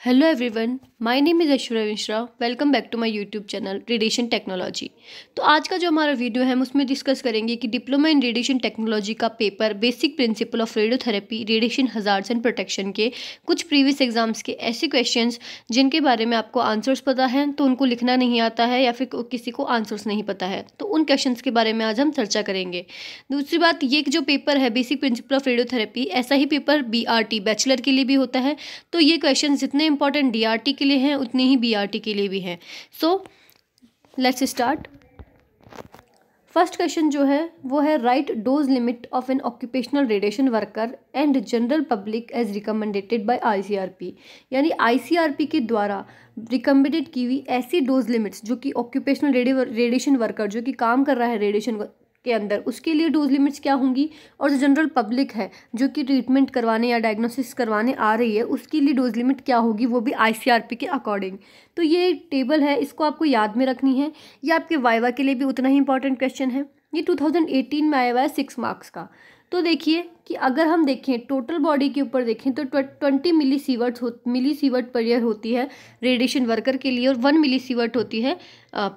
Hello everyone. My name is Aishwarya Mishra welcome back to my YouTube channel radiation technology तो आज का जो हमारा वीडियो है हम उसमें डिस्कस करेंगे कि डिप्लोमा इन रेडिएशन टेक्नोलॉजी का paper basic principle of radiotherapy radiation hazards and protection के कुछ प्रीवियस एग्जाम्स के ऐसे क्वेश्चन जिनके बारे में आपको आंसर्स पता है तो उनको लिखना नहीं आता है या फिर किसी को आंसर्स नहीं पता है तो उन क्वेश्चन के बारे में आज हम चर्चा करेंगे दूसरी बात ये जो पेपर है बेसिक प्रिंसिपल ऑफ रेडियोथेरेपी ऐसा ही पेपर बी बैचलर के लिए भी होता है तो ये क्वेश्चन जितने इंपॉर्टेंट डी के लिए हैं उतने ही बीआरटी के लिए भी हैं so let's start first question जो है वो है write dose limit of an occupational radiation worker and general public as recommended by ICRP यानी आईसीआरपी के द्वारा रिकमेंडेड की हुई ऐसी डोज लिमिट्स जो कि ऑक्यूपेशनल रेडिएशन वर्कर जो कि काम कर रहा है रेडिएशन के अंदर उसके लिए डोज लिमिट्स क्या होंगी और जो जनरल पब्लिक है जो कि ट्रीटमेंट करवाने या डायग्नोसिस करवाने आ रही है उसके लिए डोज लिमिट क्या होगी वो भी आईसीआरपी के अकॉर्डिंग तो ये टेबल है इसको आपको याद में रखनी है ये आपके वाइवा के लिए भी उतना ही इंपॉर्टेंट क्वेश्चन है ये टू में आया हुआ है सिक्स मार्क्स का तो देखिए कि अगर हम देखें टोटल बॉडी के ऊपर देखें तो ट्वेंटी मिली सीवर्ट हो मिली सीवर्ट पर ईयर होती है रेडिएशन वर्कर के लिए और वन मिली सीवर्ट होती है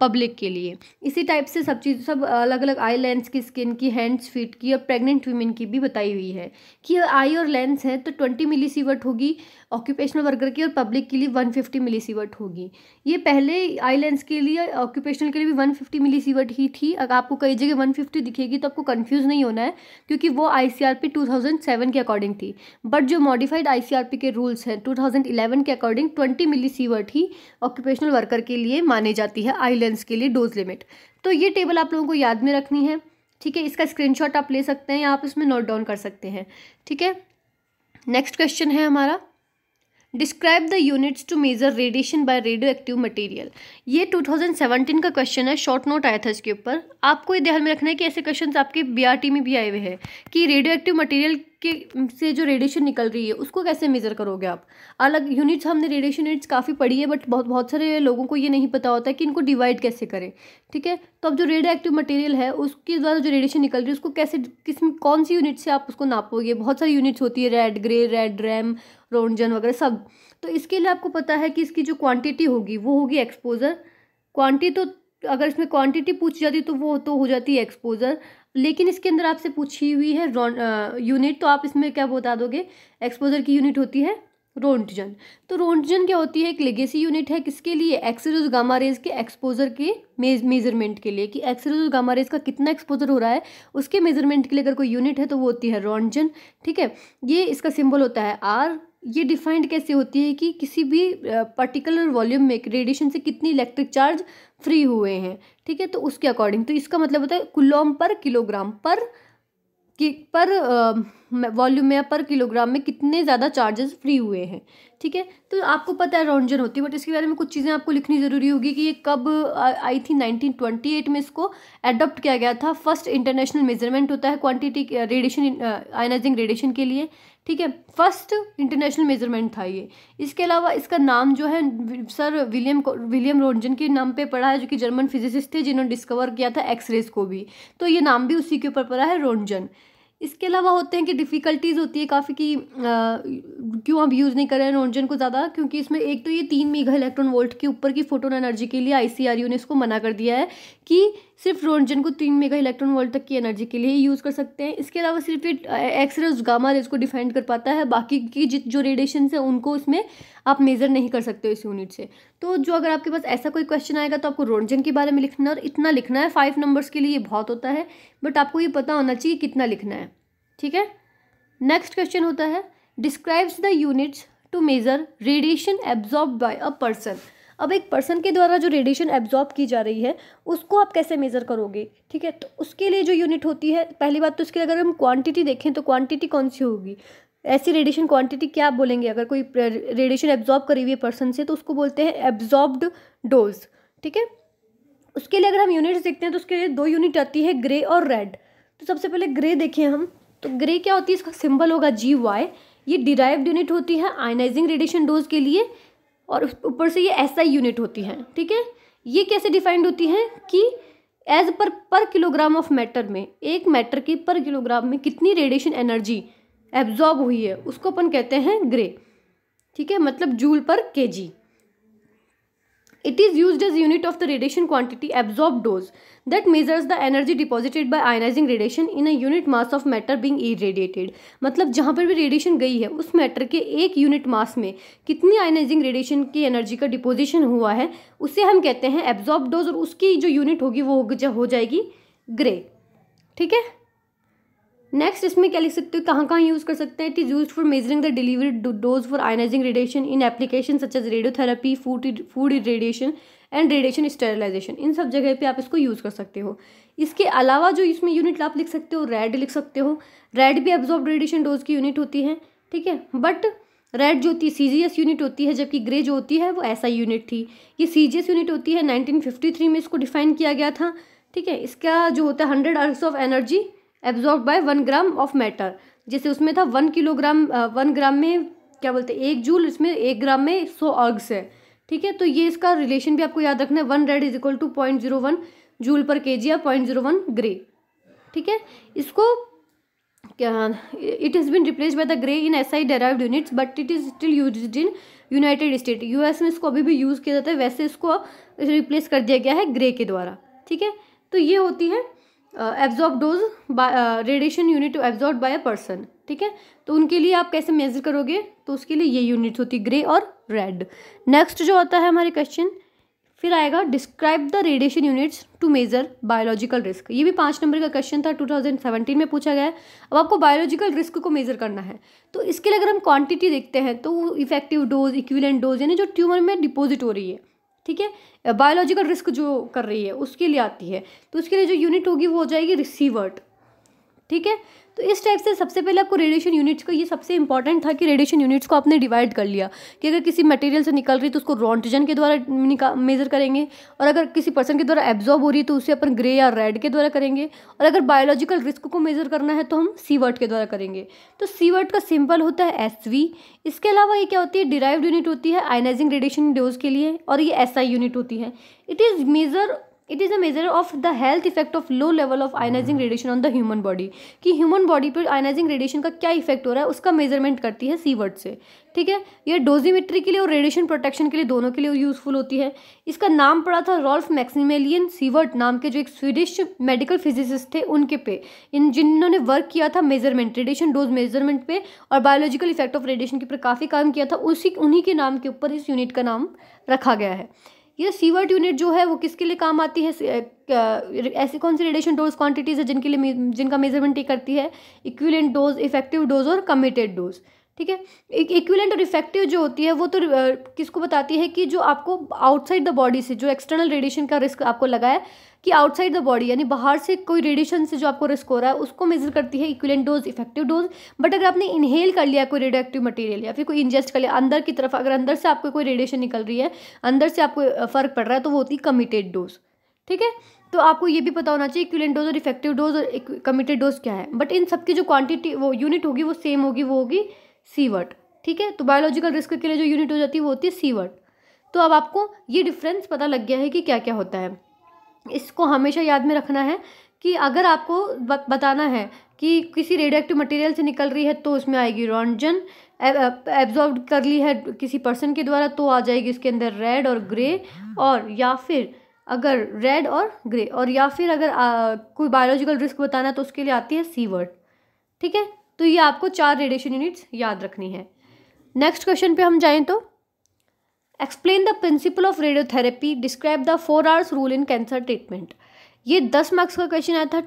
पब्लिक के लिए इसी टाइप से सब चीज़ सब अलग अलग आई लेंस की स्किन की हैंड्स फीट की और प्रेग्नेंट वुमेन की भी बताई हुई है कि आई और लेंस है तो ट्वेंटी मिली सीवर्ट होगी ऑक्यूपेशनल वर्कर की और पब्लिक के लिए वन फिफ्टी मिली सीवर्ट होगी ये पहले आई लेंस के लिए ऑक्यूपेशनल के लिए भी वन फिफ्टी मिली सीवर्ट ही थी अगर आपको कई जगह वन फिफ्टी दिखेगी तो आपको कन्फ्यूज़ नहीं होना है क्योंकि वो आई सी आर पी 2007 के अकॉर्डिंग थी बट जो मॉडिफाइड आईसीआरपी के रूल्स हैं 2011 के अकॉर्डिंग 20 मिली सीवर्ट ही ऑक्यूपेशनल वर्कर के लिए माने जाती है आईलैंड्स के लिए डोज लिमिट तो ये टेबल आप लोगों को याद में रखनी है ठीक है इसका स्क्रीनशॉट आप ले सकते हैं या आप इसमें नोट डाउन कर सकते हैं ठीक है नेक्स्ट क्वेश्चन है हमारा describe the units to measure radiation by radioactive material ये 2017 का क्वेश्चन है शॉर्ट नोट आया था इसके ऊपर आपको ये ध्यान में रखना है कि ऐसे क्वेश्चन आपके बीआरटी में भी आए हुए हैं कि रेडियो एक्टिव मटेरियल के से जो रेडिएशन निकल रही है उसको कैसे मेज़र करोगे आप अलग यूनिट्स हमने रेडिएशन यूनिट्स काफ़ी पढ़ी है बट बहुत बहुत सारे लोगों को ये नहीं पता होता है कि इनको डिवाइड कैसे करें ठीक है तो अब जो रेडियो एक्टिव मटेरियल है उसके द्वारा जो रेडिएशन निकल रही है उसको कैसे किस कौन सी यूनिट से आप उसको नापोगे बहुत सारी यूनिट्स होती है rad gray rad rem roentgen वगैरह सब तो इसके लिए आपको पता है कि इसकी जो क्वान्टिटी होगी वो होगी एक्सपोजर क्वान्टिटी तो अगर इसमें क्वांटिटी पूछी जाती तो वो तो हो जाती है एक्सपोजर लेकिन इसके अंदर आपसे पूछी हुई है यूनिट तो आप इसमें क्या बता दोगे एक्सपोजर की यूनिट होती है रोंटजन तो रोंटजन क्या होती है एक लेगेसी यूनिट है किसके लिए एक्सरेज गामा रेज के एक्सपोजर के मेजरमेंट के लिए कि एक्सरेज गामा रेज का कितना एक्सपोजर हो रहा है उसके मेजरमेंट के लिए अगर कोई यूनिट है तो वो होती है रोंटजन ठीक है ये इसका सिंबल होता है आर ये डिफाइंड कैसे होती है कि किसी भी पर्टिकुलर वॉल्यूम में रेडिएशन से कितनी इलेक्ट्रिक चार्ज फ्री हुए हैं ठीक है तो उसके अकॉर्डिंग तो इसका मतलब होता है कुलोम पर किलोग्राम पर कि पर आ, वॉल्यूम में पर किलोग्राम में कितने ज़्यादा चार्जेस फ्री हुए हैं ठीक है तो आपको पता है रोंजन होती है बट इसके बारे में कुछ चीज़ें आपको लिखनी ज़रूरी होगी कि ये कब आई थी 1928 में इसको एडॉप्ट किया गया था फर्स्ट इंटरनेशनल मेजरमेंट होता है क्वांटिटी रेडिएशन आयनाइजिंग रेडिएशन के लिए ठीक है फर्स्ट इंटरनेशनल मेजरमेंट था ये इसके अलावा इसका नाम जो है सर विलियम विलियम रोंजन के नाम पे पड़ा है जो कि जर्मन फिजिसिस्ट थे जिन्होंने डिस्कवर किया था एक्सरेज को भी तो ये नाम भी उसी के ऊपर पड़ा है रोंजन इसके अलावा होते हैं कि डिफ़िकल्टीज़ होती है काफ़ी कि क्यों अब यूज़ नहीं कर रहे हैं रोंजन को ज़्यादा क्योंकि इसमें एक तो ये तीन मीघा इलेक्ट्रॉन वोल्ट के ऊपर की फोटोन एनर्जी के लिए आई ने इसको मना कर दिया है कि सिर्फ रोनजन को तीन मेगा इलेक्ट्रॉन वोल्ट तक की एनर्जी के लिए ही यूज़ कर सकते हैं इसके अलावा सिर्फ ये एक्सरेज गामा रेज को डिफेंड कर पाता है बाकी की जित जो रेडिएशन है उनको इसमें आप मेज़र नहीं कर सकते इस यूनिट से तो जो अगर आपके पास ऐसा कोई क्वेश्चन आएगा तो आपको रोनजन के बारे में लिखना और इतना लिखना है फाइव नंबर्स के लिए ये बहुत होता है बट आपको ये पता होना चाहिए कितना लिखना है ठीक है नेक्स्ट क्वेश्चन होता है describes the units to measure radiation absorb by a person अब एक पर्सन के द्वारा जो रेडिएशन एब्जॉर्ब की जा रही है उसको आप कैसे मेज़र करोगे ठीक है तो उसके लिए जो यूनिट होती है पहली बात तो उसके अगर हम क्वांटिटी देखें तो क्वांटिटी कौन सी होगी ऐसी रेडिएशन क्वांटिटी क्या आप बोलेंगे अगर कोई रेडिएशन एब्जॉर्ब करी हुई है पर्सन से तो उसको बोलते हैं एब्जॉर्ब्ड डोज ठीक है उसके लिए अगर हम यूनिट्स देखते हैं तो उसके लिए दो यूनिट आती है ग्रे और रेड तो सबसे पहले ग्रे देखें हम तो ग्रे क्या होती है इसका सिंबल होगा जी वाई ये डिराइव्ड यूनिट होती है आयनाइजिंग रेडिएशन डोज के लिए और ऊपर से ये ऐसा यूनिट होती हैं ठीक है ये कैसे डिफाइंड होती हैं कि एज पर पर किलोग्राम ऑफ मैटर में एक मैटर की पर किलोग्राम में कितनी रेडिएशन एनर्जी एब्जॉर्ब हुई है उसको अपन कहते हैं ग्रे ठीक है मतलब joule per KG it is use as unit of the radiation quantity absorb dose that measures the energy deposited by ionizing radiation in a unit mass of matter being irradiated मतलब जहाँ पर भी radiation गई है उस matter के एक unit mass में कितनी आयनाइजिंग रेडिएशन की एनर्जी का डिपोजिशन हुआ है उसे हम कहते हैं एब्जॉर्ब डोज और उसकी जो यूनिट होगी वो हो जाएगी ग्रे ठीक है नेक्स्ट इसमें क्या लिख सकते हो कहाँ कहाँ यूज़ कर सकते हैं it is use for measuring the delivery dose for ionizing radiation in application such as radiotherapy food food radiation and radiation sterilization इन सब जगह पे आप इसको यूज़ कर सकते हो इसके अलावा जो इसमें यूनिट आप लिख सकते हो रेड लिख सकते हो रेड भी एब्जॉर्ब रेडिएशन डोज की यूनिट होती है ठीक है बट रेड जो है सी यूनिट होती है जबकि ग्रे जो होती है वो ऐसा यूनिट थी ये सी यूनिट होती है नाइनटीन में इसको डिफाइन किया गया था ठीक है इसका जो होता है hundred ergs of energy absorb by one gram of matter जैसे उसमें था वन किलोग्राम वन ग्राम में क्या बोलते हैं एक जूल इसमें एक ग्राम में सौ अर्ग्स है ठीक है तो ये इसका रिलेशन भी आपको याद रखना है one rad is equal to point zero one joule per K जी या पॉइंट जीरो वन ग्रे ठीक है इसको क्या it is been replace by the gray in S I derive units but it is still use in United States में इसको अभी भी use किया जाता है वैसे इसको रिप्लेस कर दिया गया है ग्रे के द्वारा ठीक है तो ये होती है absorb dose radiation unit absorb by a person ठीक है तो उनके लिए आप कैसे मेजर करोगे तो उसके लिए ये यूनिट्स होती है ग्रे और रेड नेक्स्ट जो आता है हमारे क्वेश्चन फिर आएगा describe the radiation units to measure biological risk ये भी पाँच नंबर का क्वेश्चन था 2017 में पूछा गया है अब आपको बायोलॉजिकल रिस्क को मेजर करना है तो इसके लिए अगर हम क्वांटिटी देखते हैं तो इफेक्टिव डोज इक्विलेंट डोज यानी जो ट्यूमर में डिपॉजिट हो रही है ठीक है बायोलॉजिकल रिस्क जो कर रही है उसके लिए आती है तो उसके लिए जो यूनिट होगी वो हो जाएगी रिसीवर्ट ठीक है तो इस टाइप से सबसे पहले आपको रेडिएशन यूनिट्स को ये सबसे इंपॉर्टेंट था कि रेडिएशन यूनिट्स को आपने डिवाइड कर लिया कि अगर किसी मटेरियल से निकल रही तो उसको रॉन्टिजन के द्वारा निका मेज़र करेंगे और अगर किसी पर्सन के द्वारा एब्जॉर्ब हो रही तो उसे अपन ग्रे या रेड के द्वारा करेंगे और अगर बायोलॉजिकल रिस्क को मेज़र करना है तो हम सी के द्वारा करेंगे तो सी का सिंपल होता है एस वी इसके अलावा ये क्या होती है डिराइव्ड यूनिट होती है आइनाइजिंग रेडिएशन डोज के लिए और ये एस यूनिट होती है it is measure it is a measure of the health effect of low level of ionizing radiation on the human body कि ह्यूमन बॉडी पर आयनाइजिंग रेडिएशन का क्या इफेक्ट हो रहा है उसका मेजरमेंट करती है सीवर्ड से ठीक है यह डोजीमेट्री के लिए और रेडिएशन प्रोटेक्शन के लिए दोनों के लिए यूजफुल होती है इसका नाम पड़ा था रॉल्फ मैक्सिमेलियन सीवर्ट नाम के जो एक स्वीडिश मेडिकल फिजिसिस्ट थे उनके पे इन जिन्होंने वर्क किया था मेजरमेंट रेडिएशन डोज मेजरमेंट पे और बायोलॉजिकल इफेक्ट ऑफ रेडिएशन के ऊपर काफ़ी काम किया था उसी उन्हीं के नाम के ऊपर इस यूनिट का नाम रखा गया है ये सीवर्ट यूनिट जो है वो किसके लिए काम आती है ऐसी कौन सी रेडिएशन डोज क्वांटिटीज़ है जिनके लिए जिनका मेजरमेंट ये करती है इक्विलेंट डोज इफेक्टिव डोज और कमिटेड डोज ठीक है एक इक्विलेंट और इफेक्टिव जो होती है वो तो किसको बताती है कि जो आपको आउटसाइड द बॉडी से जो एक्सटर्नल रेडिएशन का रिस्क आपको लगा है कि आउटसाइड द बॉडी यानी बाहर से कोई रेडिएशन से जो आपको रिस्क हो रहा है उसको मेजर करती है equivalent dose effective dose but अगर आपने इनहेल कर लिया कोई रेडिएक्टिव मटेरियल या फिर कोई इंजेस्ट कर लिया अंदर की तरफ अगर अंदर से आपको कोई रेडिएशन निकल रही है अंदर से आपको फ़र्क पड़ रहा है तो वो होती है कमिटेड डोज ठीक है तो आपको ये भी पता होना चाहिए इक्विलेंट डोज और इफेक्टिव डोज और कमिटेड डोज क्या है बट इन सबकी जो क्वांटिटी वो यूनिट होगी वो सेम होगी वो होगी सीवर्ट ठीक है तो बायोलॉजिकल रिस्क के लिए जो यूनिट हो जाती है वो होती है सीवर्ट तो अब आपको ये डिफरेंस पता लग गया है कि क्या क्या होता है इसको हमेशा याद में रखना है कि अगर आपको बताना है कि किसी रेडियक्टिव मटेरियल से निकल रही है तो उसमें आएगी रॉन्जन एब्जॉर्ब कर ली है किसी पर्सन के द्वारा तो आ जाएगी इसके अंदर रेड और ग्रे और या फिर अगर रेड और ग्रे और या फिर अगर आ, कोई बायोलॉजिकल रिस्क बताना है तो उसके लिए आती है सीवर्ड ठीक है तो ये आपको चार रेडिएशन यूनिट्स याद रखनी है नेक्स्ट क्वेश्चन पे हम जाएं तो explain the principle of radiotherapy describe the four R's rule in cancer treatment ये दस मार्क्स का क्वेश्चन आया था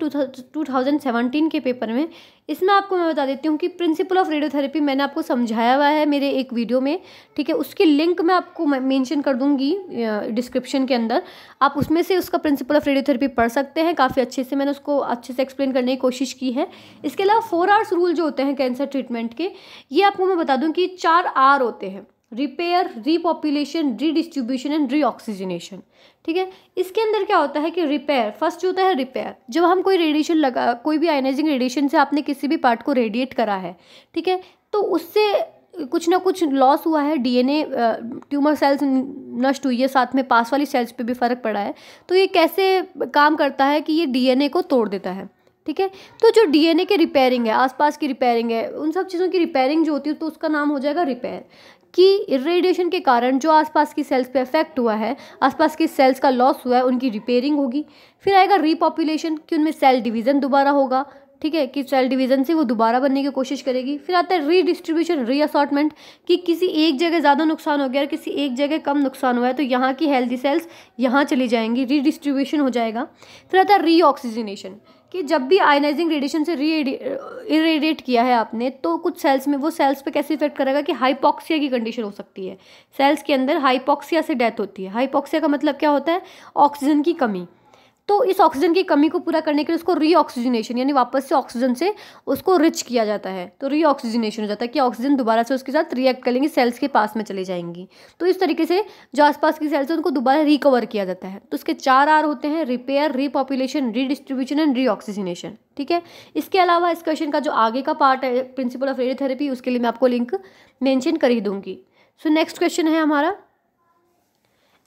टू थाउजेंड सेवनटीन के पेपर में इसमें आपको मैं बता देती हूँ कि प्रिंसिपल ऑफ रेडियोथेरेपी मैंने आपको समझाया हुआ है मेरे एक वीडियो में ठीक है उसकी लिंक मैं आपको मेंशन कर दूँगी डिस्क्रिप्शन के अंदर आप उसमें से उसका प्रिंसिपल ऑफ रेडियोथेरेपी पढ़ सकते हैं काफ़ी अच्छे से मैंने उसको अच्छे से एक्सप्लेन करने की कोशिश की है इसके अलावा फोर आवर्स रूल जो होते हैं कैंसर ट्रीटमेंट के ये आपको मैं बता दूँ कि चार आर होते हैं repair repopulation redistribution and reoxygenation ठीक है इसके अंदर क्या होता है कि रिपेयर फर्स्ट जो होता है रिपेयर जब हम कोई रेडिएशन लगा कोई भी आयनाइजिंग रेडिएशन से आपने किसी भी पार्ट को रेडिएट करा है ठीक है तो उससे कुछ ना कुछ लॉस हुआ है डीएनए ट्यूमर सेल्स नष्ट हुई है साथ में पास वाली सेल्स पे भी फ़र्क पड़ा है तो ये कैसे काम करता है कि ये डीएनए को तोड़ देता है ठीक है तो जो डीएनए के रिपेयरिंग है आसपास की रिपेयरिंग है उन सब चीज़ों की रिपेयरिंग जो होती है तो उसका नाम हो जाएगा रिपेयर कि रेडिएशन के कारण जो आसपास की सेल्स पे इफेक्ट हुआ है आसपास की सेल्स का लॉस हुआ है उनकी रिपेयरिंग होगी फिर आएगा रीपॉपुलेशन कि उनमें सेल डिवीज़न दोबारा होगा ठीक है कि सेल डिवीज़न से वो दोबारा बनने की कोशिश करेगी फिर आता है रीडिस्ट्रीब्यूशन रीअसॉटमेंट कि किसी एक जगह ज़्यादा नुकसान हो गया और किसी एक जगह कम नुकसान हुआ है तो यहाँ की हेल्दी सेल्स यहाँ चली जाएंगी रीडिस्ट्रीब्यूशन हो जाएगा फिर आता है रीऑक्सीजनेशन कि जब भी आयनाइजिंग रेडिएशन से री इरेडिएट किया है आपने तो कुछ सेल्स में वो सेल्स पे कैसे इफेक्ट करेगा कि हाइपोक्सिया की कंडीशन हो सकती है सेल्स के अंदर हाइपोक्सिया से डेथ होती है हाइपोक्सिया का मतलब क्या होता है ऑक्सीजन की कमी तो इस ऑक्सीजन की कमी को पूरा करने के लिए उसको रीऑक्सीजनेशन यानी वापस से ऑक्सीजन से उसको रिच किया जाता है तो रीऑक्सीजनेशन हो जाता है कि ऑक्सीजन दोबारा से उसके साथ रिएक्ट करेंगे सेल्स के पास में चले जाएंगी तो इस तरीके से जो आसपास की सेल्स हैं उनको दोबारा रिकवर किया जाता है तो उसके चार आर होते हैं repair repopulation redistribution and reoxygenation ठीक है इसके अलावा इस क्वेश्चन का जो आगे का पार्ट है प्रिंसिपल ऑफ रेडियोथेरेपी उसके लिए मैं आपको लिंक मैंशन कर ही दूंगी सो नेक्स्ट क्वेश्चन है हमारा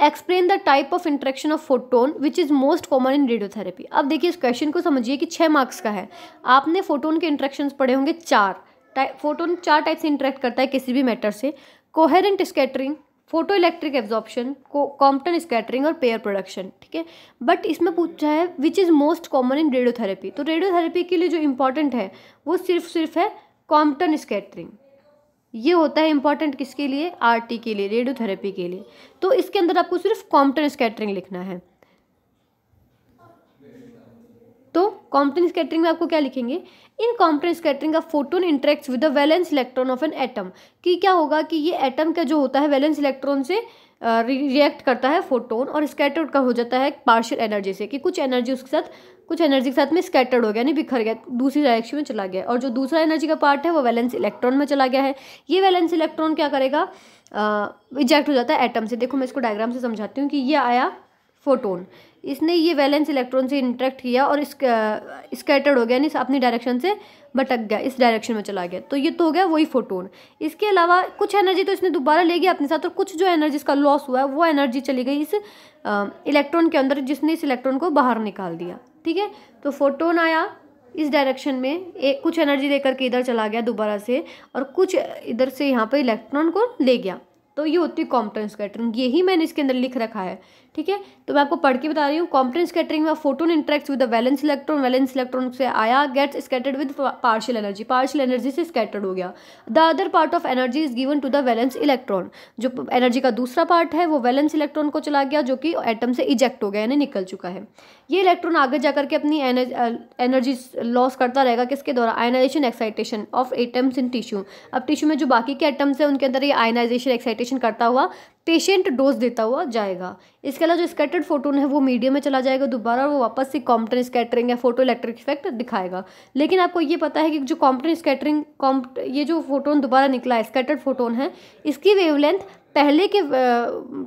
explain the type of interaction of photon which is most common in radiotherapy अब देखिए इस क्वेश्चन को समझिए कि छः मार्क्स का है आपने फोटोन के इंट्रैक्शन पढ़े होंगे चार फोटोन चार टाइप से इंट्रैक्ट करता है किसी भी मैटर से coherent scattering photoelectric absorption को कॉम्पटन स्कैटरिंग और पेयर प्रोडक्शन ठीक है बट इसमें पूछा है which is most common in radiotherapy तो रेडियोथेरेपी के लिए जो इंपॉर्टेंट है वो सिर्फ सिर्फ है कॉम्पटन स्कैटरिंग ये होता है इंपॉर्टेंट किसके लिए आरटी के लिए रेडियोथेरेपी के लिए तो इसके अंदर आपको सिर्फ कॉम्पटन स्कैटरिंग लिखना है तो कॉम्पटन स्कैटरिंग में आपको क्या लिखेंगे इन कॉम्पटन स्कैटरिंग का photon interact with the valence electron of an atom कि क्या होगा कि ये एटम का जो होता है वैलेंस इलेक्ट्रॉन से रिएक्ट करता है फोटोन और स्कैटर्ड का हो जाता है पार्शियल एनर्जी से कि कुछ एनर्जी उसके साथ कुछ एनर्जी के साथ में स्कैटर्ड हो गया यानी बिखर गया दूसरी डायरेक्शन में चला गया और जो दूसरा एनर्जी का पार्ट है वो वैलेंस इलेक्ट्रॉन में चला गया है ये वैलेंस इलेक्ट्रॉन क्या करेगा इजेक्ट हो जाता है एटम से देखो मैं इसको डायग्राम से समझाती हूँ कि ये आया फोटोन इसने ये वैलेंस इलेक्ट्रॉन से इंटरेक्ट किया और स्कैटर्ड हो गया यानी अपनी डायरेक्शन से भटक गया इस डायरेक्शन में चला गया तो ये तो हो गया वही फोटोन इसके अलावा कुछ एनर्जी तो इसने दोबारा ले गया अपने साथ और कुछ जो एनर्जी इसका लॉस हुआ है वो एनर्जी चली गई इस इलेक्ट्रॉन के अंदर जिसने इस इलेक्ट्रॉन को बाहर निकाल दिया ठीक है तो फोटोन आया इस डायरेक्शन में एक कुछ एनर्जी लेकर के इधर चला गया दोबारा से और कुछ इधर से यहाँ पर इलेक्ट्रॉन को ले गया तो ये होती है कॉम्पटन स्कैटरिंग यही मैंने इसके अंदर लिख रखा है ठीक है तो मैं आपको पढ़ के बता रही हूँ कॉम्प्रेंस स्कैटरिंग में photon interact with valence electron valence electron से आया gets scattered with partial energy partial energy से स्कैटर्ड हो गया the other part of energy is given to the valence electron जो एनर्जी का दूसरा पार्ट है वो वैलेंस इलेक्ट्रॉन को चला गया जो कि एटम से इजेक्ट हो गया यानी निकल चुका है ये इलेक्ट्रॉन आगे जाकर के अपनी एनर्जी लॉस करता रहेगा किसके द्वारा ionization excitation of atoms in tissue अब टिश्यू में जो बाकी के एटम्स हैं उनके अंदर ये आयनाइजेशन एक्साइटेशन करता हुआ पेशेंट डोज देता हुआ जाएगा इसके अलावा जो स्कैटर्ड फोटोन है वो मीडियम में चला जाएगा दोबारा और वो वापस से कॉम्पटन स्कैटरिंग या फोटो इलेक्ट्रिक इफेक्ट दिखाएगा लेकिन आपको ये पता है कि जो कॉम्पटन स्कैटरिंग कॉम्प ये जो फोटोन दोबारा निकला है स्कैटर्ड फोटोन है इसकी वेवलेंथ पहले के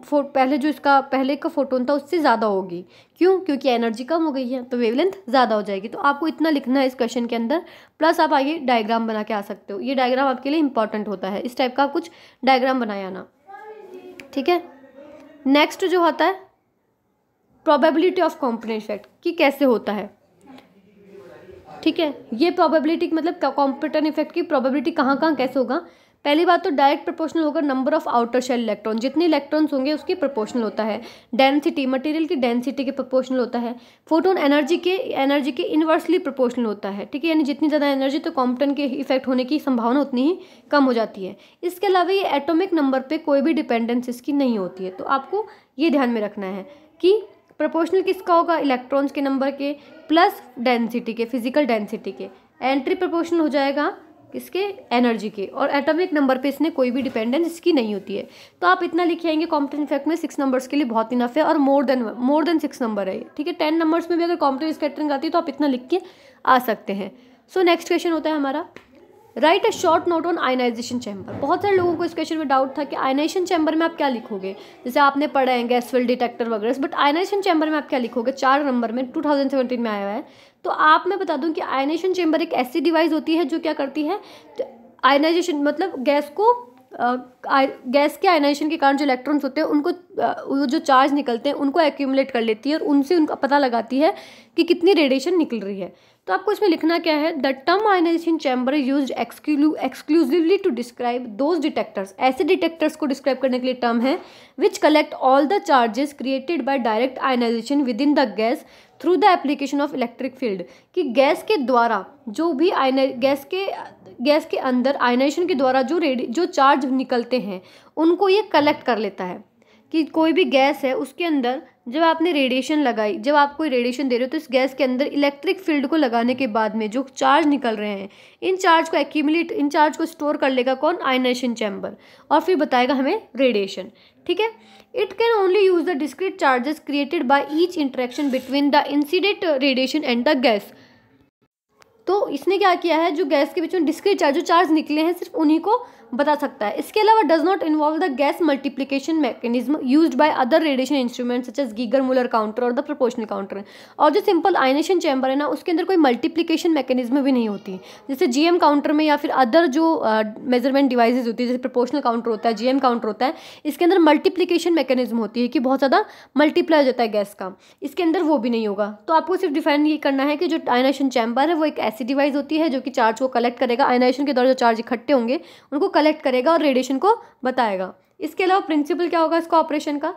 फो पहले जो इसका पहले का फोटोन था उससे ज़्यादा होगी क्यों क्योंकि एनर्जी कम हो गई है तो वेवलेंथ ज़्यादा हो जाएगी तो आपको इतना लिखना है इस क्वेश्चन के अंदर प्लस आप आइए डायग्राम बना के आ सकते हो ये डायग्राम आपके लिए इंपॉर्टेंट होता है इस टाइप का कुछ डायग्राम बनाए आना ठीक है नेक्स्ट जो होता है प्रोबेबिलिटी ऑफ कॉम्पोनेंट इफेक्ट कि कैसे होता है ठीक है ये प्रोबेबिलिटी मतलब कॉम्पिटन इफेक्ट की प्रोबेबिलिटी कहाँ कहाँ कैसे होगा पहली बात तो डायरेक्ट प्रोपोर्शनल होगा number of outer shell electron जितने इलेक्ट्रॉन्स होंगे उसके प्रोपोर्शनल होता है डेंसिटी मटेरियल की डेंसिटी के प्रोपोर्शनल होता है फोटोन एनर्जी के एनर्जी के इन्वर्सली प्रोपोर्शनल होता है ठीक है यानी जितनी ज़्यादा एनर्जी तो कॉम्पटन के इफेक्ट होने की संभावना उतनी ही कम हो जाती है इसके अलावा ये एटोमिक नंबर पर कोई भी डिपेंडेंस इसकी नहीं होती है तो आपको ये ध्यान में रखना है कि प्रपोर्शनल किसका होगा इलेक्ट्रॉन्स के नंबर के प्लस डेंसिटी के फिजिकल डेंसिटी के एंट्री प्रपोर्शनल हो जाएगा किसके एनर्जी के और एटॉमिक नंबर पे इसने कोई भी डिपेंडेंस इसकी नहीं होती है तो आप इतना लिखे आएंगे कॉम्पिटन इफेक्ट में सिक्स नंबर्स के लिए बहुत इनफ है और more than more than six number है ठीक है टेन नंबर्स में भी अगर कॉम्पिटन स्कैटरिंग आती है तो आप इतना लिख के आ सकते हैं सो नेक्स्ट क्वेश्चन होता है हमारा write a short note on ionization chamber बहुत सारे लोगों को इस क्वेश्चन में डाउट था कि आयनाइजेशन चैम्बर में आप क्या लिखोगे जैसे आपने पढ़ा है गैसवेल डिटेक्टर वगैरह बट आयनाइजेशन चैम्बर में आप क्या लिखोगे चार नंबर में 2017 में आया है तो आप मैं बता दूं कि आयनेशन चेम्बर एक ऐसी डिवाइस होती है जो क्या करती है तो आयनाइजेशन मतलब गैस को गैस के आयनाइजेशन के कारण जो इलेक्ट्रॉन्स होते हैं उनको जो चार्ज निकलते हैं उनको एक्यूमुलेट कर लेती है और उनसे उनका पता लगाती है कि कितनी रेडिएशन निकल रही है तो आपको इसमें लिखना क्या है the term ionization chamber use use exclusively to describe those detectors ऐसे डिटेक्टर्स को डिस्क्राइब करने के लिए टर्म है which collect all the charges created by direct ionization within the gas through the application of electric field कि gas के द्वारा जो भी आयना गैस के गैस के अंदर आयनाइजेशन के द्वारा जो रेडी जो चार्ज निकलते हैं उनको ये कलेक्ट कर लेता है कि कोई भी गैस है उसके अंदर जब आपने रेडिएशन लगाई जब आप कोई रेडिएशन दे रहे हो तो इस गैस के अंदर इलेक्ट्रिक फील्ड को लगाने के बाद में जो चार्ज निकल रहे हैं इन चार्ज को एक्यूमुलेट इन चार्ज को स्टोर कर लेगा कौन आयनेशन चैम्बर और फिर बताएगा हमें रेडिएशन ठीक है it can only use the discrete charges created by each interaction between the incident radiation and the gas तो इसने क्या किया है जो गैस के बीच में डिस्क्रीट चार्ज जो चार्ज निकले हैं सिर्फ उन्हीं को बता सकता है इसके अलावा does not involve the gas multiplication mechanism use by other radiation instrument such as Geiger Muller counter और द प्रोपोर्शनल काउंटर और जो सिंपल आइनेशन चैम्बर है ना उसके अंदर कोई मल्टीप्लीकेशन मैकेनिज्म भी नहीं होती जैसे जी काउंटर में या फिर अदर जो मेजरमेंट डिवाइसेज होती है जैसे प्रोपोर्शनल काउंटर होता है जी काउंटर होता है इसके अंदर मल्टीप्लीकेशन मैकेनिज्म होती है कि बहुत ज़्यादा मल्टीप्लाई हो जाता है गैस का इसके अंदर वो भी नहीं होगा तो आपको सिर्फ डिफाइन ये करना है कि जो आइनेशन चैम्बर है वो एक ऐसी डिवाइस होती है जो कि चार्ज को कलेक्ट करेगा आइनेशन के दौरान जो चार्ज इकट्ठे होंगे उनको कलेक्ट करेगा और रेडिएशन को बताएगा इसके अलावा प्रिंसिपल क्या होगा इसका ऑपरेशन का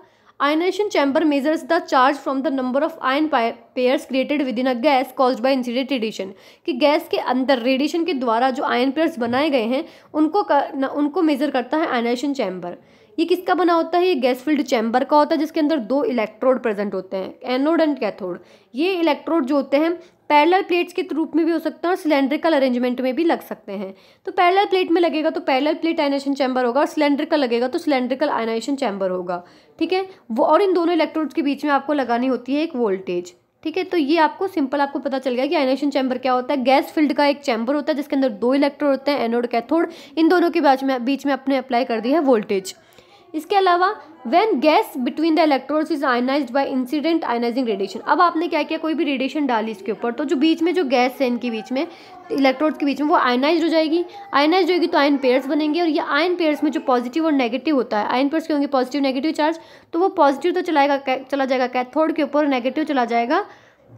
ionization chamber measures the charge from the number of ion pairs created within a gas cause by incident radiation कि गैस के अंदर रेडिएशन के द्वारा जो आयन पेयर्स बनाए गए हैं उनको कर, न, उनको मेजर करता है आयनेशन चैम्बर ये किसका बना होता है ये गैस फिल्ड चैम्बर का होता है जिसके अंदर दो इलेक्ट्रोड प्रेजेंट होते हैं एनोड एंड कैथोड ये इलेक्ट्रोड जो होते हैं पैरेलल प्लेट्स के रूप में भी हो सकते हैं और सिलेंड्रिकल अरेंजमेंट में भी लग सकते हैं तो पैरेलल प्लेट में लगेगा तो पैरेलल प्लेट आइनाइशन चैम्बर होगा और सिलेंड्रिकल लगेगा तो सिलेंड्रिकल आइनाइशन चैम्बर होगा ठीक है वो और इन दोनों इलेक्ट्रोड्स के बीच में आपको लगानी होती है एक वोल्टेज ठीक है तो ये आपको सिंपल आपको पता चल गया कि आइनेशन चैम्बर क्या होता है गैस फील्ड का एक चैम्बर होता है जिसके अंदर दो इलेक्ट्रोड होते हैं एनोड कैथोड इन दोनों के बीच में बीच में आपने अप्लाई कर दिया है वोल्टेज इसके अलावा when gas between the electrodes is ionize by incident ionizing radiation अब आपने क्या किया कोई भी रेडिएशन डाली इसके ऊपर तो जो बीच में जो गैस है इनके बीच में इलेक्ट्रोड्स के बीच में वो आयनाइज हो जाएगी आयनाइज होगी तो आयन पेयर्स बनेंगे और ये आयन पेयर्स में जो पॉजिटिव और नेगेटिव होता है आयन पेयर्स के होंगे पॉजिटिव नेगेटिव चार्ज तो वो पॉजिटिव तो चलाएगा चला जाएगा कैथोड के ऊपर नेगेटिव चला जाएगा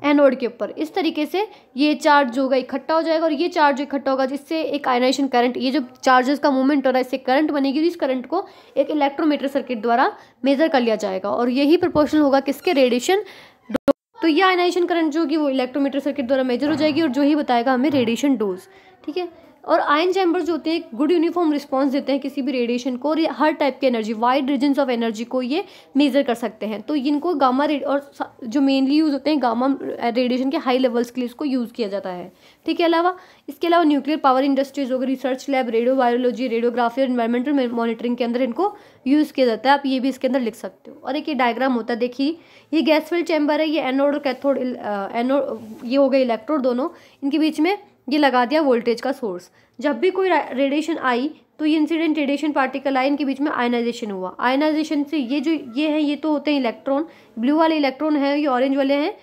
एनोड के ऊपर इस तरीके से ये चार्ज होगा इकट्ठा हो जाएगा और ये चार्ज इकट्ठा होगा जिससे एक आयनाइजेशन करंट ये जो चार्जेस का मूवमेंट हो रहा है इससे करंट बनेगी इस करंट को एक इलेक्ट्रोमीटर सर्किट द्वारा मेजर कर लिया जाएगा और यही प्रोपोर्शनल होगा किसके रेडिएशन तो ये आयनाइजेशन करंट जो होगी वो इलेक्ट्रोमीटर सर्किट द्वारा मेजर हो जाएगी और जो ही बताएगा हमें रेडिएशन डोज ठीक है और आयन चैम्बर्स जो होते हैं गुड यूनिफॉर्म रिस्पॉन्स देते हैं किसी भी रेडिएशन को और हर टाइप की energy wide region of energy को ये मेजर कर सकते हैं तो इनको गामा और जो मेनली यूज़ होते हैं गामा रेडिएशन uh, के हाई लेवल्स के लिए इसको यूज़ किया जाता है ठीक है अलावा इसके अलावा न्यूक्लियर पावर इंडस्ट्रीज हो research lab radio virology radiography और इन्वायरमेंटल मॉनिटरिंग के अंदर इनको यूज़ किया जाता है आप ये भी इसके अंदर लिख सकते हो और एक ये डायग्राम होता है देखिए ये गैस फिल्ड चैम्बर है ये एनोड और कैथोड एनोड uh, ये हो गए इलेक्ट्रोड दोनों इनके बीच में ये लगा दिया वोल्टेज का सोर्स जब भी कोई रेडिएशन आई तो ये इंसिडेंट रेडिएशन पार्टिकल आए इनके बीच में आयनाइजेशन हुआ आयनाइजेशन से ये जो ये हैं ये तो होते हैं इलेक्ट्रॉन ब्लू वाले इलेक्ट्रॉन हैं ये ऑरेंज वाले हैं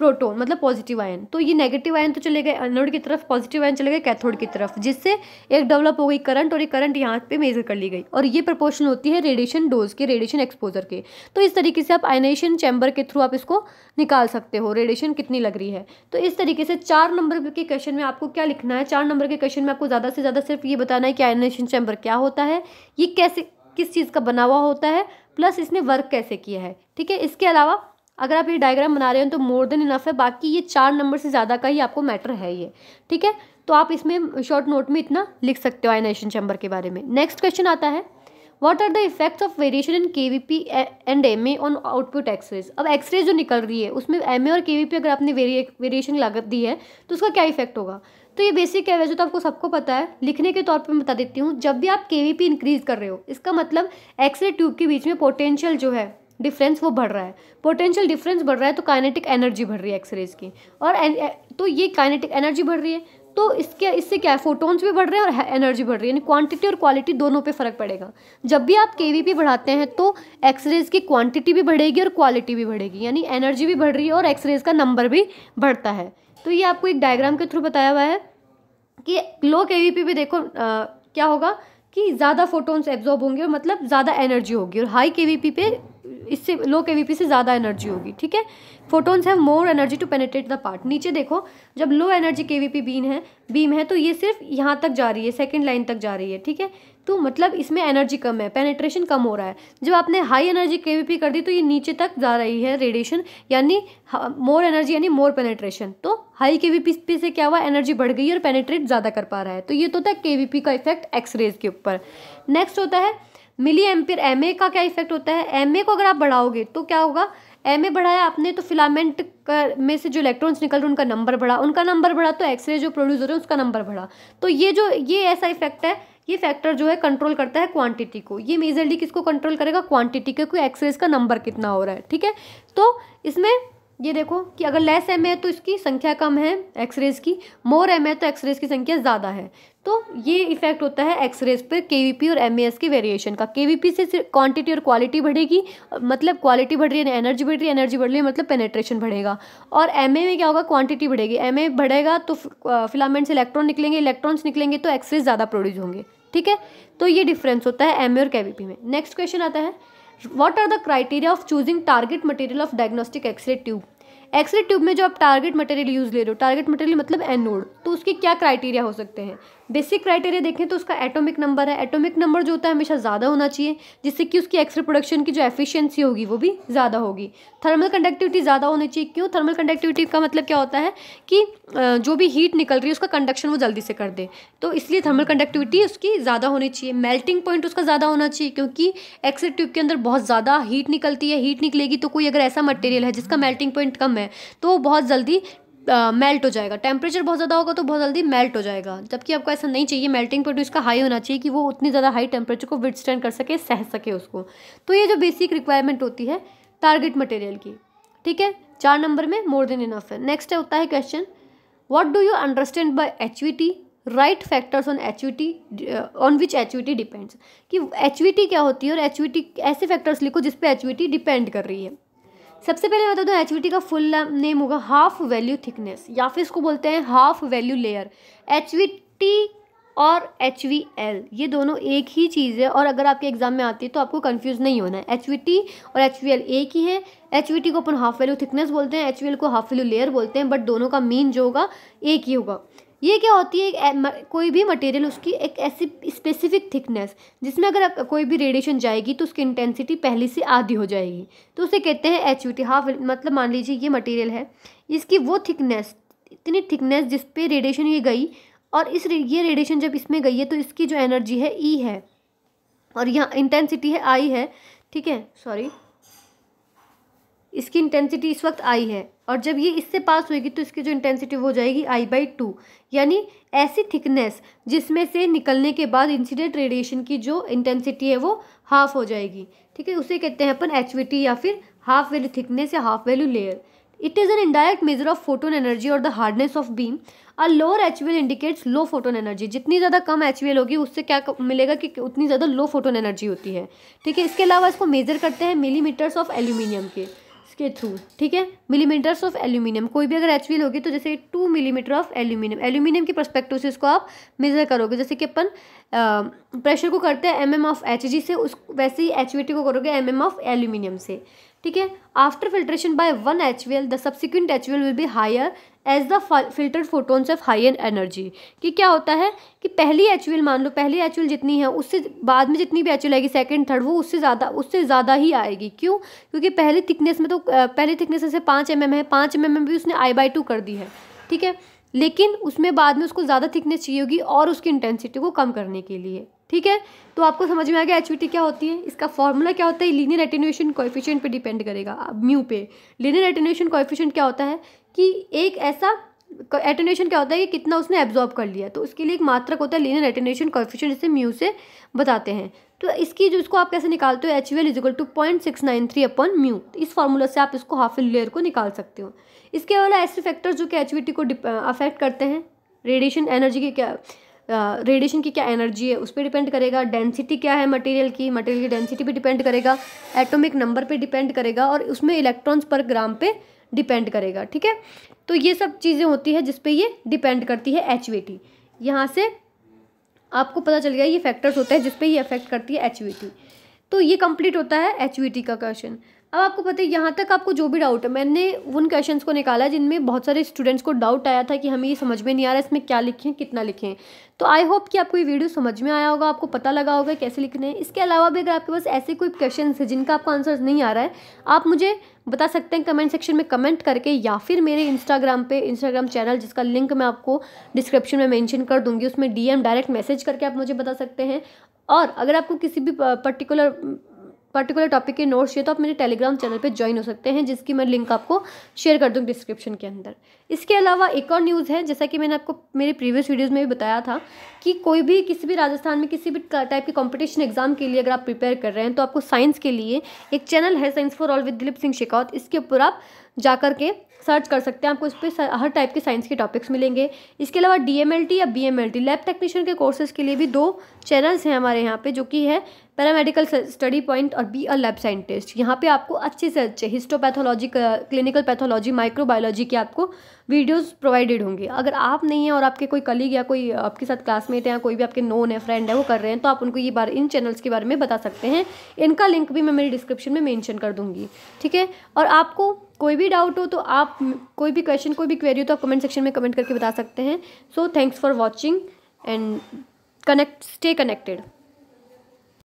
प्रोटोन मतलब पॉजिटिव आयन तो ये नेगेटिव आयन तो चले गए एनोड की तरफ पॉजिटिव आयन चले गए कैथोड की तरफ जिससे एक डेवलप हो गई करंट और ये करंट यहाँ पे मेजर कर ली गई और ये प्रपोर्शन होती है रेडिएशन डोज के रेडिएशन एक्सपोजर के तो इस तरीके से आप आइनेशन चैम्बर के थ्रू आप इसको निकाल सकते हो रेडिएशन कितनी लग रही है तो इस तरीके से चार नंबर के क्वेश्चन में आपको क्या लिखना है चार नंबर के क्वेश्चन में आपको ज़्यादा से ज़्यादा सिर्फ ये बताना है कि आइनेशन चैम्बर क्या होता है ये कैसे किस चीज़ का बना हुआ होता है प्लस इसने वर्क कैसे किया है ठीक है इसके अलावा अगर आप ये डायग्राम बना रहे हो तो मोर देन इनफ है बाकी ये चार नंबर से ज़्यादा का ही आपको मैटर है ये ठीक है तो आप इसमें शॉर्ट नोट में इतना लिख सकते हो आयनाइजेशन चैम्बर के बारे में नेक्स्ट क्वेश्चन आता है what are the effects of variation in K V P and M A on output X rays अब एक्सरे जो निकल रही है उसमें एम ए और के वी पी अगर आपने वेरिएशन लागत दी है तो उसका क्या इफेक्ट होगा तो ये बेसिक है वैसे तो आपको सबको पता है लिखने के तौर पर मैं बता देती हूँ जब भी आप के वी पी इंक्रीज़ कर रहे हो इसका मतलब एक्सरे ट्यूब के बीच में पोटेंशियल जो है डिफरेंस वो बढ़ रहा है पोटेंशियल डिफरेंस बढ़ रहा है तो काइनेटिक एनर्जी बढ़ रही है एक्सरेज की और e- तो ये काइनेटिक एनर्जी बढ़ रही है तो इसके इससे क्या है फोटोन्स भी बढ़ रहे हैं और एनर्जी बढ़ रही है यानी क्वांटिटी और क्वालिटी दोनों पे फर्क पड़ेगा जब भी आप के बढ़ाते हैं तो एक्सरेज की क्वांटिटी भी बढ़ेगी और क्वालिटी भी बढ़ेगी यानी एनर्जी भी बढ़ रही है और एक्सरेज का नंबर भी बढ़ता है तो ये आपको एक डायग्राम के थ्रू बताया हुआ है कि लो के भी देखो आ, क्या होगा कि ज़्यादा फोटोन्स एब्जॉर्ब होंगे और मतलब ज़्यादा एनर्जी होगी और हाई के पे इससे लो के वी पी से ज़्यादा एनर्जी होगी ठीक है photons have more energy to penetrate the part नीचे देखो जब low energy K V P beam है बीम है तो ये सिर्फ यहाँ तक जा रही है सेकेंड लाइन तक जा रही है ठीक है तो मतलब इसमें एनर्जी कम है पेनेट्रेशन कम हो रहा है जब आपने high energy K V P कर दी तो ये नीचे तक जा रही है रेडिएशन यानी मोर एनर्जी यानी मोर पेनेट्रेशन तो हाई के वी पी से क्या हुआ एनर्जी बढ़ गई और पेनेट्रेट ज़्यादा कर पा रहा है तो ये तो होता है के का इफेक्ट एक्सरेज के ऊपर नेक्स्ट होता है मिली एम्पियर एम का क्या इफेक्ट होता है एम को अगर आप बढ़ाओगे तो क्या होगा एम बढ़ाया आपने तो फिलामेंट में से जो इलेक्ट्रॉन्स निकल रहे उनका नंबर बढ़ा उनका नंबर बढ़ा तो एक्सरे जो प्रोड्यूस हो रहे हैं उसका नंबर बढ़ा तो ये जो ये ऐसा इफेक्ट है ये फैक्टर जो है कंट्रोल करता है क्वांटिटी को ये मेजरली किसको कंट्रोल करेगा क्वांटिटी के क्योंकि एक्सरेज का नंबर कितना हो रहा है ठीक है तो इसमें ये देखो कि अगर लेस एम है तो इसकी संख्या कम है एक्सरेज की मोर एम है तो एक्सरेज की संख्या ज़्यादा है तो ये इफेक्ट होता है एक्सरेज पर के और एम के वेरिएशन का के से सिर्फ क्वांटिटी और क्वालिटी बढ़ेगी मतलब क्वालिटी बढ़ रही है एनर्जी बढ़ रही है एनर्जी बढ़ रही है मतलब पेनेट्रेशन बढ़ेगा और एम में क्या होगा क्वान्टिटी बढ़ेगी एम बढ़ेगा तो फिलामेंट से इलेक्ट्रॉन निकलेंगे इलेक्ट्रॉन्स निकलेंगे तो एक्सरेज ज़्यादा प्रोड्यूस होंगे ठीक है तो ये डिफरेंस होता है एम और के में नेक्स्ट क्वेश्चन आता है what are the criteria of choosing target material of diagnostic X ray tube X ray tube में जो आप टारगेट मटेरियल यूज़ ले रहे हो टारगेट मटेरियल मतलब एनोड तो उसके क्या क्राइटेरिया हो सकते हैं बेसिक क्राइटेरिया देखें तो उसका एटॉमिक नंबर है एटॉमिक नंबर जो होता है हमेशा ज़्यादा होना चाहिए जिससे कि उसकी एक्स प्रोडक्शन की जो एफिशिएंसी होगी वो भी ज़्यादा होगी थर्मल कंडक्टिविटी ज़्यादा होनी चाहिए क्यों थर्मल कंडक्टिविटी का मतलब क्या होता है कि जो भी हीट निकल रही है उसका कंडक्शन वो जल्दी से कर दे तो इसलिए थर्मल कंडक्टिविटी उसकी ज़्यादा होनी चाहिए मेल्टिंग पॉइंट उसका ज़्यादा होना चाहिए क्योंकि एक्सरे ट्यूब के अंदर बहुत ज़्यादा हीट निकलती है हीट निकलेगी तो कोई अगर ऐसा मटेरियल है जिसका मेल्टिंग पॉइंट कम है तो बहुत जल्दी मेल्ट हो जाएगा टेम्परेचर बहुत ज़्यादा होगा तो बहुत जल्दी मेल्ट हो जाएगा जबकि आपको ऐसा नहीं चाहिए मेल्टिंग पॉइंट इसका हाई होना चाहिए कि वो उतनी ज़्यादा हाई टेम्परेचर को विथस्टैंड कर सके सह सके उसको तो ये जो बेसिक रिक्वायरमेंट होती है टारगेट मटेरियल की ठीक है चार नंबर में मोर देन इनफ है नेक्स्ट है होता है question what do you understand by H V T write factors on H on which H depends कि एच क्या होती है और एच ऐसे फैक्टर्स लिखो जिस पे एच डिपेंड कर रही है सबसे पहले बता दो एच का फुल नेम होगा हाफ वैल्यू थिकनेस या फिर इसको बोलते हैं हाफ वैल्यू लेयर एच और एच ये दोनों एक ही चीज़ है और अगर आपके एग्ज़ाम में आती है तो आपको कंफ्यूज नहीं होना है एच और एच एक ही है एच को अपन हाफ वैल्यू थिकनेस बोलते हैं एच को हाफ वैल्यू लेयर बोलते हैं बट दोनों का मीन जो होगा एक ही होगा ये क्या होती है एक कोई भी मटेरियल उसकी एक ऐसी स्पेसिफिक थिकनेस जिसमें अगर कोई भी रेडिएशन जाएगी तो उसकी इंटेंसिटी पहले से आधी हो जाएगी तो उसे कहते हैं एच यू टी हाफ मतलब मान लीजिए ये मटेरियल है इसकी वो थिकनेस इतनी थिकनेस जिस पे रेडिएशन ये गई और इस ये रेडिएशन जब इसमें गई है तो इसकी जो एनर्जी है ई e है और यहाँ इंटेंसिटी है आई है ठीक है सॉरी इसकी इंटेंसिटी इस वक्त आई है और जब ये इससे पास होएगी तो इसकी जो इंटेंसिटी हो जाएगी आई बाई टू यानी ऐसी थिकनेस जिसमें से निकलने के बाद इंसिडेंट रेडिएशन की जो इंटेंसिटी है वो हाफ हो जाएगी ठीक है उसे कहते हैं अपन एच या फिर हाफ वैल्यू थिकनेस या half value layer is an indirect measure of photon energy और the hardness of beam beam. Lower H V L indicates low photon energy जितनी ज़्यादा कम एल होगी उससे क्या मिलेगा कि उतनी ज़्यादा लो फोटोन एनर्जी होती है ठीक है इसके अलावा इसको मेजर करते हैं मिलीमीटर्स ऑफ एल्यूमिनियम के के थ्रू ठीक है मिलीमीटर्स ऑफ एल्यूमिनियम कोई भी अगर एच होगी तो जैसे two millimetre of aluminium aluminium के परस्पेक्टिव से इसको आप मेज़र करोगे जैसे कि अपन प्रेशर को करते हैं M M of H G से उस वैसे ही एच वी टी को करोगे एम एम ऑफ एल्यूमिनियम से ठीक है after filtration by one H V L the subsequent H V L will be higher as the filter photons of high an energy कि क्या होता है कि पहली एच वी एल मान लो पहली एच वी एल जितनी है उससे बाद में जितनी भी एच वी एल आएगी सेकेंड थर्ड वो उससे ज़्यादा उससे ज़्यादा ही आएगी क्यों क्योंकि पहली थिकनेस में तो पहली थिकनेस से पाँच एम एम है पाँच एम एम भी उसने आई बाई टू कर दी है ठीक है लेकिन उसमें बाद में उसको ज़्यादा थिकनेस चाहिए होगी और उसकी इंटेंसिटी को कम करने के लिए ठीक है तो आपको समझ में आ गया एच क्या होती है इसका फॉर्मूला क्या होता है लीनियर एटेन्यूएशन कोएफिशिएंट पे डिपेंड करेगा म्यू पे लीनियर एटेन्यूएशन कोएफिशिएंट क्या होता है कि एक ऐसा एटेन्यूएशन क्या होता है कि कितना उसने एब्जॉर्ब कर लिया तो उसके लिए एक मात्रक होता है लीनियर एटेन्यूएशन कोएफिशिएंट जिसे म्यू से बताते हैं तो इसकी जो इसको आप कैसे निकालते हो H V L equal to point six nine three अपन म्यू इस फॉर्मूला से आप इसको हाफ लेयर को निकाल सकते हो इसके अलावा ऐसे फैक्टर्स जो कि एच वी टी को अफेक्ट करते हैं रेडिएशन एनर्जी की क्या रेडिएशन की क्या एनर्जी है उस पर डिपेंड करेगा डेंसिटी क्या है मटेरियल की मटेरियल की डेंसिटी पे डिपेंड करेगा एटॉमिक नंबर पे डिपेंड करेगा और उसमें इलेक्ट्रॉन्स पर ग्राम पे डिपेंड करेगा ठीक है तो ये सब चीज़ें होती है जिस पे ये डिपेंड करती है एच वी टी यहाँ से आपको पता चल गया ये फैक्टर्स होते हैं जिसपे ये अफेक्ट करती है एच तो ये कंप्लीट होता है एच का क्वेश्चन अब आपको पता है यहाँ तक आपको जो भी डाउट है मैंने उन क्वेश्चन को निकाला जिनमें बहुत सारे स्टूडेंट्स को डाउट आया था कि हमें ये समझ में नहीं आ रहा इसमें क्या लिखें कितना लिखें तो आई होप कि आपको ये वीडियो समझ में आया होगा आपको पता लगा होगा कैसे लिखने हैं इसके अलावा भी अगर आपके पास ऐसे कोई क्वेश्चन है जिनका आपको आंसर नहीं आ रहा है आप मुझे बता सकते हैं कमेंट सेक्शन में कमेंट करके या फिर मेरे इंस्टाग्राम पे इंस्टाग्राम चैनल जिसका लिंक मैं आपको डिस्क्रिप्शन में मैंशन कर दूंगी उसमें डीएम डायरेक्ट मैसेज करके आप मुझे बता सकते हैं और अगर आपको किसी भी पर्टिकुलर पर्टिकुलर टॉपिक के नोट्स चाहिए तो आप मेरे टेलीग्राम चैनल पे ज्वाइन हो सकते हैं जिसकी मैं लिंक आपको शेयर कर दूँगी डिस्क्रिप्शन के अंदर इसके अलावा एक और न्यूज़ है जैसा कि मैंने आपको मेरे प्रीवियस वीडियोज़ में भी बताया था कि कोई भी किसी भी राजस्थान में किसी भी टाइप के कॉम्पिटिशन एग्जाम के लिए अगर आप प्रिपेयर कर रहे हैं तो आपको साइंस के लिए एक चैनल है Science for All with Dilip Singh Shekhawat इसके ऊपर आप जा के सर्च कर सकते हैं आपको इस पर हर टाइप के साइंस के टॉपिक्स मिलेंगे इसके अलावा डी या बी लैब टेक्नीशियन के कोर्सेज़ के लिए भी दो चैनल्स हैं हमारे यहाँ पे जो कि है पैरामेडिकल स्टडी पॉइंट और बी अ लैब साइंटिस्ट यहाँ पे आपको अच्छे से अच्छे हिस्टोपैथोलॉजी क्लिनिकल पैथोलॉजी माइक्रोबायोलॉजी के आपको वीडियोस प्रोवाइडेड होंगे अगर आप नहीं हैं और आपके कोई कलीग या कोई आपके साथ क्लासमेट हैं या कोई भी आपके नोन है फ्रेंड है वो कर रहे हैं तो आप उनको ये बार इन चैनल्स के बारे में बता सकते हैं इनका लिंक भी मैं मेरी डिस्क्रिप्शन में मैंशन कर दूँगी ठीक है और आपको कोई भी डाउट हो तो आप कोई भी क्वेश्चन कोई भी क्वेरी हो तो आप कमेंट सेक्शन में कमेंट करके बता सकते हैं so thanks for watching and connect stay connected